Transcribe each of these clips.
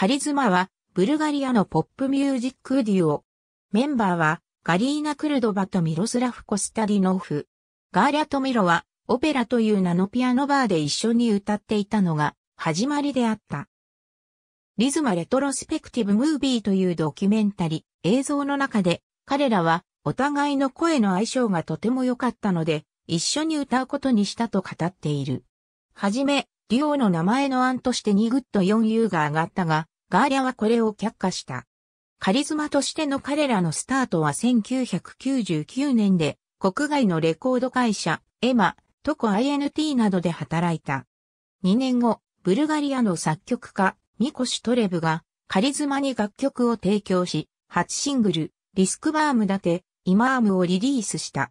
カリズマは、ブルガリアのポップミュージックデュオ。メンバーは、ガリーナ・クルドバとミロスラフ・コスタディノフ。ガーリャとミロは、オペラという名のピアノバーで一緒に歌っていたのが、始まりであった。リズマ・レトロスペクティブ・ムービーというドキュメンタリ、ー、映像の中で、彼らは、お互いの声の相性がとても良かったので、一緒に歌うことにしたと語っている。はじめ、リオの名前の案としてニグッド4 u が上がったが、ガーリャはこれを却下した。カリズマとしての彼らのスタートは1999年で、国外のレコード会社、エマ、トコ INT などで働いた。2年後、ブルガリアの作曲家、ミコシトレブが、カリズマに楽曲を提供し、初シングル、リスクバームだて、イマームをリリースした。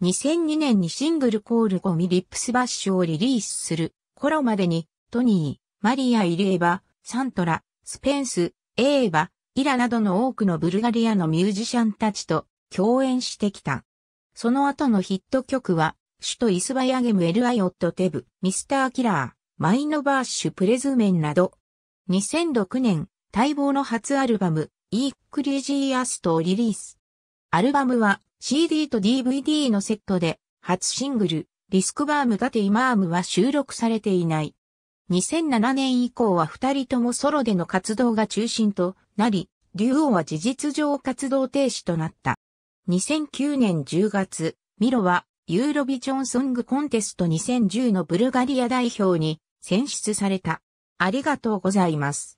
2002年にシングルコールゴミリップスバッシュをリリースする頃までに、トニー、マリア・イリエバ、サントラ、スペンス、エーバ、イラなどの多くのブルガリアのミュージシャンたちと共演してきた。その後のヒット曲は、首都イスバヤゲム・エル・アイオット・テブ、ミスター・キラー、マイノバーシュ・プレズメンなど、2006年、待望の初アルバム、イークリジーアストをリリース。アルバムは CD と DVD のセットで、初シングル、リスクバームてイマームは収録されていない。2007年以降は二人ともソロでの活動が中心となり、竜王は事実上活動停止となった。2009年10月、ミロはユーロビジョンソングコンテスト2010のブルガリア代表に選出された。ありがとうございます。